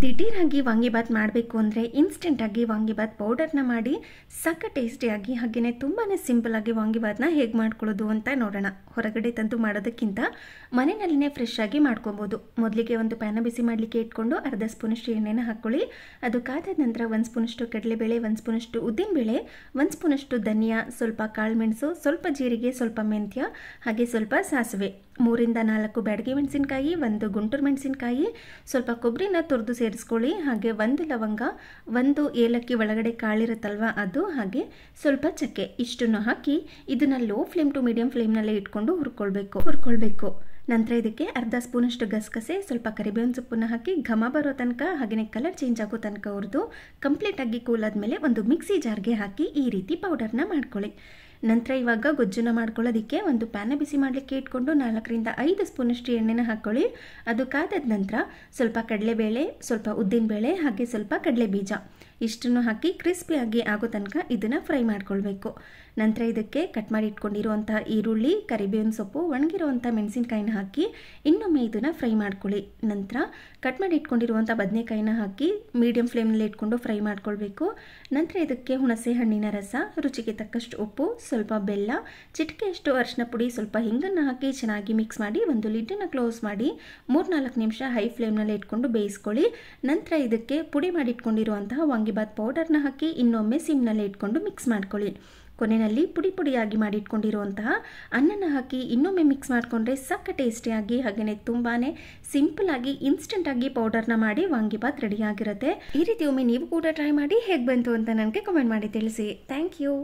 ದಿಢೀರಾಗಿ ವಾಂಗಿಬಾತ್ ಮಾಡಬೇಕು ಅಂದರೆ ಇನ್ಸ್ಟೆಂಟಾಗಿ ವಾಂಗಿಬಾತ್ ಪೌಡರ್ನ ಮಾಡಿ ಸಕ್ಕ ಟೇಸ್ಟಿಯಾಗಿ ಹಾಗೆಯೇ ತುಂಬಾ ಆಗಿ ವಾಂಗಿಬಾತ್ನ ಹೇಗೆ ಮಾಡ್ಕೊಳ್ಳೋದು ಅಂತ ನೋಡೋಣ ಹೊರಗಡೆ ತಂದು ಮಾಡೋದಕ್ಕಿಂತ ಮನೆಯಲ್ಲಿನೇ ಫ್ರೆಶ್ ಆಗಿ ಮಾಡ್ಕೊಬೋದು ಮೊದಲಿಗೆ ಒಂದು ಪ್ಯಾನ ಬಿಸಿ ಮಾಡಲಿಕ್ಕೆ ಇಟ್ಕೊಂಡು ಅರ್ಧ ಸ್ಪೂನಷ್ಟು ಎಣ್ಣೆನ ಹಾಕ್ಕೊಳ್ಳಿ ಅದು ಕಾದ ನಂತರ ಒಂದು ಸ್ಪೂನಷ್ಟು ಕಡಲೆಬೇಳೆ ಒಂದು ಸ್ಪೂನಷ್ಟು ಉದ್ದಿನಬೇಳೆ ಒಂದು ಸ್ಪೂನಷ್ಟು ಧನಿಯಾ ಸ್ವಲ್ಪ ಕಾಳುಮೆಣಸು ಸ್ವಲ್ಪ ಜೀರಿಗೆ ಸ್ವಲ್ಪ ಮೆಂತ್ಯ ಹಾಗೆ ಸ್ವಲ್ಪ ಸಾಸಿವೆ ಮೂರಿಂದ ನಾಲ್ಕು ಬ್ಯಾಡಗಿ ಮೆಣಸಿನಕಾಯಿ ಒಂದು ಗುಂಟೂರು ಮೆಣಸಿನಕಾಯಿ ಸ್ವಲ್ಪ ಕೊಬ್ಬರಿನ ತುರಿದು ಸೇರಿಸ್ಕೊಳ್ಳಿ ಹಾಗೆ ಒಂದು ಲವಂಗ ಒಂದು ಏಲಕ್ಕಿ ಒಳಗಡೆ ಕಾಳಿರುತ್ತಲ್ವ ಅದು ಹಾಗೆ ಸ್ವಲ್ಪ ಚಕ್ಕೆ ಇಷ್ಟನ್ನು ಹಾಕಿ ಇದನ್ನು ಲೋ ಫ್ಲೇಮ್ ಟು ಮೀಡಿಯಂ ಫ್ಲೇಮ್ನಲ್ಲೇ ಇಟ್ಕೊಂಡು ಹುರ್ಕೊಳ್ಬೇಕು ಹುರ್ಕೊಳ್ಬೇಕು ನಂತರ ಇದಕ್ಕೆ ಅರ್ಧ ಸ್ಪೂನಷ್ಟು ಗಸಗಸೆ ಸ್ವಲ್ಪ ಕರಿಬೇವಿನ ಸೊಪ್ಪನ್ನು ಹಾಕಿ ಘಮ ಬರೋ ತನಕ ಹಾಗೆಯೇ ಕಲರ್ ಚೇಂಜ್ ಆಗೋ ತನಕ ಹುರಿದು ಕಂಪ್ಲೀಟಾಗಿ ಮೇಲೆ ಒಂದು ಮಿಕ್ಸಿ ಜಾರ್ಗೆ ಹಾಕಿ ಈ ರೀತಿ ಪೌಡರ್ನ ಮಾಡ್ಕೊಳ್ಳಿ ನಂತರ ಇವಾಗ ಗೊಜ್ಜುನ ಮಾಡ್ಕೊಳ್ಳೋದಕ್ಕೆ ಒಂದು ಪ್ಯಾನ ಬಿಸಿ ಮಾಡಲಿಕ್ಕೆ ಇಟ್ಕೊಂಡು ನಾಲ್ಕರಿಂದ ಐದು ಸ್ಪೂನಷ್ಟು ಎಣ್ಣೆನ ಹಾಕ್ಕೊಳ್ಳಿ ಅದು ಕಾದದ ನಂತರ ಸ್ವಲ್ಪ ಕಡಲೆಬೇಳೆ ಸ್ವಲ್ಪ ಉದ್ದಿನಬೇಳೆ ಹಾಗೆ ಸ್ವಲ್ಪ ಕಡಲೆ ಬೀಜ ಇಷ್ಟನ್ನು ಹಾಕಿ ಕ್ರಿಸ್ಪಿಯಾಗಿ ಆಗೋ ತನಕ ಇದನ್ನು ಫ್ರೈ ಮಾಡ್ಕೊಳ್ಬೇಕು ನಂತರ ಇದಕ್ಕೆ ಕಟ್ ಮಾಡಿ ಇಟ್ಕೊಂಡಿರುವಂಥ ಈರುಳ್ಳಿ ಕರಿಬೇವಿನ ಸೊಪ್ಪು ಒಣಗಿರುವಂಥ ಮೆಣಸಿನ್ಕಾಯಿನ ಹಾಕಿ ಇನ್ನೊಮ್ಮೆ ಇದನ್ನು ಫ್ರೈ ಮಾಡ್ಕೊಳ್ಳಿ ನಂತರ ಕಟ್ ಮಾಡಿ ಇಟ್ಕೊಂಡಿರುವಂಥ ಬದನೆಕಾಯಿನ ಹಾಕಿ ಮೀಡಿಯಂ ಫ್ಲೇಮ್ನಲ್ಲಿ ಇಟ್ಕೊಂಡು ಫ್ರೈ ಮಾಡ್ಕೊಳ್ಬೇಕು ನಂತರ ಇದಕ್ಕೆ ಹುಣಸೆ ಹಣ್ಣಿನ ರಸ ರುಚಿಗೆ ತಕ್ಕಷ್ಟು ಉಪ್ಪು ಸ್ವಲ್ಪ ಬೆಲ್ಲ ಚಿಟಿಕೆಯಷ್ಟು ಅರಿಶಿನ ಪುಡಿ ಸ್ವಲ್ಪ ಹಿಂಗನ್ನು ಹಾಕಿ ಚೆನ್ನಾಗಿ ಮಿಕ್ಸ್ ಮಾಡಿ ಒಂದು ಲಿಡ್ಡನ್ನು ಕ್ಲೋಸ್ ಮಾಡಿ ಮೂರ್ನಾಲ್ಕು ನಿಮಿಷ ಹೈ ಫ್ಲೇಮ್ನಲ್ಲಿ ಇಟ್ಕೊಂಡು ಬೇಯಿಸ್ಕೊಳ್ಳಿ ನಂತರ ಇದಕ್ಕೆ ಪುಡಿ ಮಾಡಿಟ್ಕೊಂಡಿರುವಂತಹ ಬಾತ್ ಪೌಡರ್ನ ಹಾಕಿ ಇನ್ನೊಮ್ಮೆ ಸಿಮ್ನಲ್ಲಿ ಇಟ್ಕೊಂಡು ಮಿಕ್ಸ್ ಮಾಡ್ಕೊಳ್ಳಿ ಕೊನೆಯಲ್ಲಿ ಪುಡಿ ಪುಡಿಯಾಗಿ ಮಾಡಿಟ್ಕೊಂಡಿರುವಂತಹ ಅನ್ನನ ಹಾಕಿ ಇನ್ನೊಮ್ಮೆ ಮಿಕ್ಸ್ ಮಾಡಿಕೊಂಡ್ರೆ ಸಕ್ಕ ಟೇಸ್ಟಿಯಾಗಿ ಹಾಗೆಯೇ ತುಂಬಾ ಇನ್ಸ್ಟೆಂಟ್ ಆಗಿ ಪೌಡರ್ನ ಮಾಡಿ ವಾಂಗಿಬಾತ್ ರೆಡಿಯಾಗಿರುತ್ತೆ ಈ ರೀತಿ ಒಮ್ಮೆ ನೀವು ಕೂಡ ಟ್ರೈ ಮಾಡಿ ಹೇಗೆ ಬಂತು ಅಂತ ನನಗೆ ಕಮೆಂಟ್ ಮಾಡಿ ತಿಳಿಸಿ ಥ್ಯಾಂಕ್ ಯು